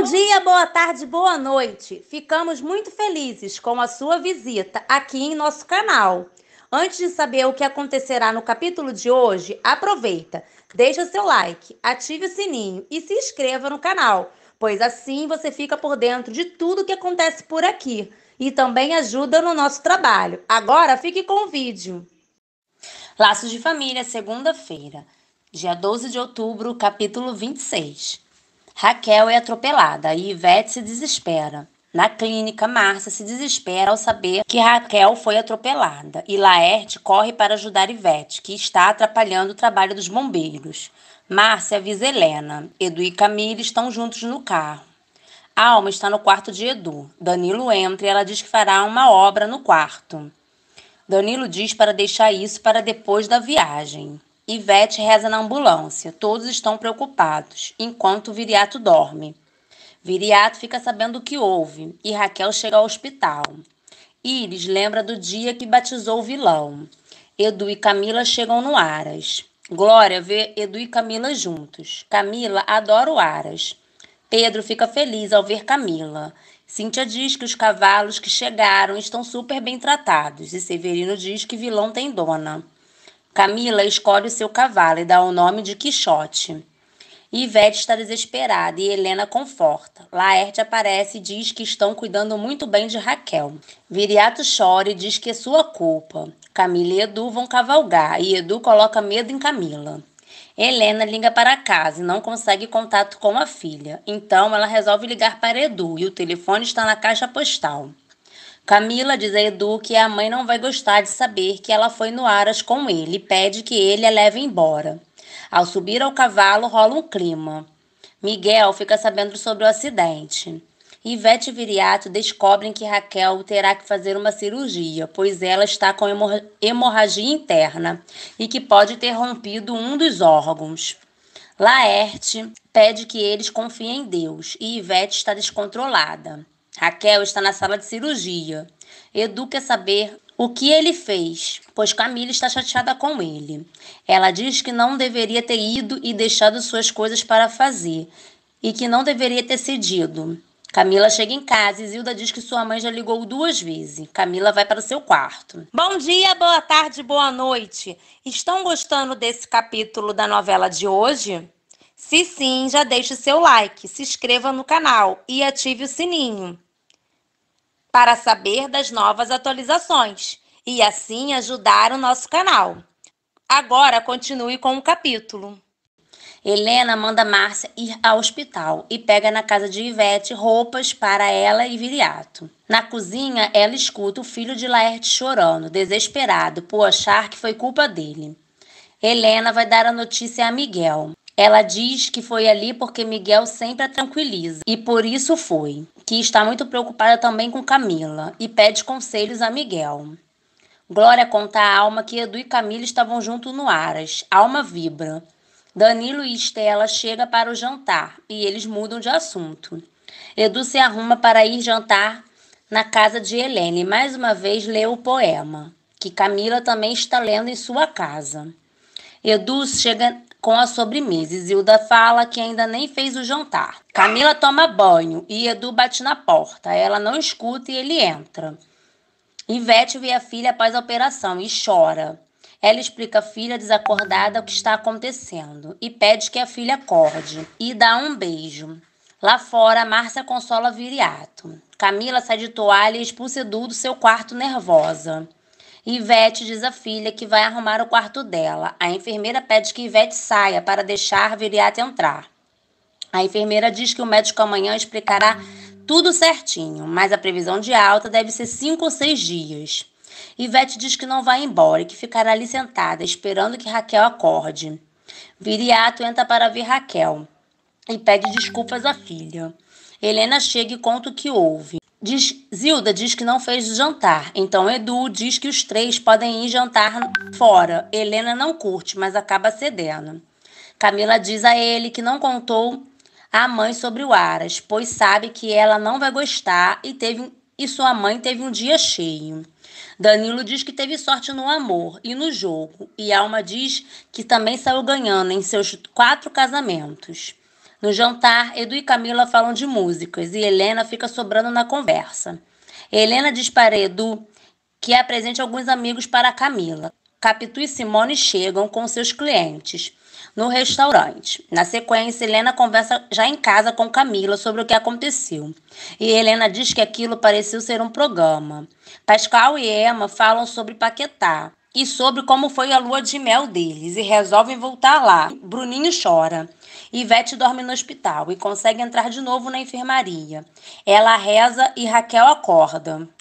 Bom dia, boa tarde, boa noite. Ficamos muito felizes com a sua visita aqui em nosso canal. Antes de saber o que acontecerá no capítulo de hoje, aproveita, deixa seu like, ative o sininho e se inscreva no canal, pois assim você fica por dentro de tudo que acontece por aqui e também ajuda no nosso trabalho. Agora fique com o vídeo. Laços de Família, segunda-feira, dia 12 de outubro, capítulo 26. Raquel é atropelada e Ivete se desespera. Na clínica, Márcia se desespera ao saber que Raquel foi atropelada e Laerte corre para ajudar Ivete, que está atrapalhando o trabalho dos bombeiros. Márcia avisa Helena. Edu e Camille estão juntos no carro. A alma está no quarto de Edu. Danilo entra e ela diz que fará uma obra no quarto. Danilo diz para deixar isso para depois da viagem. Ivete reza na ambulância. Todos estão preocupados, enquanto Viriato dorme. Viriato fica sabendo o que houve e Raquel chega ao hospital. Iris lembra do dia que batizou o vilão. Edu e Camila chegam no Aras. Glória vê Edu e Camila juntos. Camila adora o Aras. Pedro fica feliz ao ver Camila. Cíntia diz que os cavalos que chegaram estão super bem tratados e Severino diz que vilão tem dona. Camila escolhe o seu cavalo e dá o nome de Quixote. Ivete está desesperada e Helena conforta. Laerte aparece e diz que estão cuidando muito bem de Raquel. Viriato chora e diz que é sua culpa. Camila e Edu vão cavalgar e Edu coloca medo em Camila. Helena liga para casa e não consegue contato com a filha. Então ela resolve ligar para Edu e o telefone está na caixa postal. Camila diz a Edu que a mãe não vai gostar de saber que ela foi no Aras com ele e pede que ele a leve embora. Ao subir ao cavalo, rola um clima. Miguel fica sabendo sobre o acidente. Ivete e Viriato descobrem que Raquel terá que fazer uma cirurgia, pois ela está com hemorragia interna e que pode ter rompido um dos órgãos. Laerte pede que eles confiem em Deus e Ivete está descontrolada. Raquel está na sala de cirurgia. Edu quer saber o que ele fez, pois Camila está chateada com ele. Ela diz que não deveria ter ido e deixado suas coisas para fazer e que não deveria ter cedido. Camila chega em casa e Zilda diz que sua mãe já ligou duas vezes. Camila vai para o seu quarto. Bom dia, boa tarde, boa noite. Estão gostando desse capítulo da novela de hoje? Se sim, já deixe seu like, se inscreva no canal e ative o sininho para saber das novas atualizações e assim ajudar o nosso canal. Agora continue com o capítulo. Helena manda Márcia ir ao hospital e pega na casa de Ivete roupas para ela e Viriato. Na cozinha, ela escuta o filho de Laerte chorando, desesperado por achar que foi culpa dele. Helena vai dar a notícia a Miguel, ela diz que foi ali porque Miguel sempre a tranquiliza e por isso foi, que está muito preocupada também com Camila e pede conselhos a Miguel. Glória conta a Alma que Edu e Camila estavam junto no Aras. Alma vibra. Danilo e Estela chega para o jantar e eles mudam de assunto. Edu se arruma para ir jantar na casa de Helene. Mais uma vez lê o poema, que Camila também está lendo em sua casa. Edu chega com a sobremesa. Zilda fala que ainda nem fez o jantar. Camila toma banho e Edu bate na porta. Ela não escuta e ele entra. Ivete vê a filha após a operação e chora. Ela explica à filha desacordada o que está acontecendo e pede que a filha acorde e dá um beijo. Lá fora, Márcia consola Viriato. Camila sai de toalha e expulsa Edu do seu quarto nervosa. Ivete diz à filha que vai arrumar o quarto dela. A enfermeira pede que Ivete saia para deixar Viriato entrar. A enfermeira diz que o médico amanhã explicará tudo certinho, mas a previsão de alta deve ser cinco ou seis dias. Ivete diz que não vai embora e que ficará ali sentada, esperando que Raquel acorde. Viriato entra para ver Raquel e pede desculpas à filha. Helena chega e conta o que houve. Diz, Zilda diz que não fez o jantar, então Edu diz que os três podem ir jantar fora. Helena não curte, mas acaba cedendo. Camila diz a ele que não contou à mãe sobre o Aras, pois sabe que ela não vai gostar e, teve, e sua mãe teve um dia cheio. Danilo diz que teve sorte no amor e no jogo, e Alma diz que também saiu ganhando em seus quatro casamentos. No jantar, Edu e Camila falam de músicas e Helena fica sobrando na conversa. Helena diz para Edu que apresente alguns amigos para Camila. Capitu e Simone chegam com seus clientes no restaurante. Na sequência, Helena conversa já em casa com Camila sobre o que aconteceu. E Helena diz que aquilo pareceu ser um programa. Pascal e Emma falam sobre Paquetá e sobre como foi a lua de mel deles e resolvem voltar lá. Bruninho chora. Ivete dorme no hospital e consegue entrar de novo na enfermaria. Ela reza e Raquel acorda.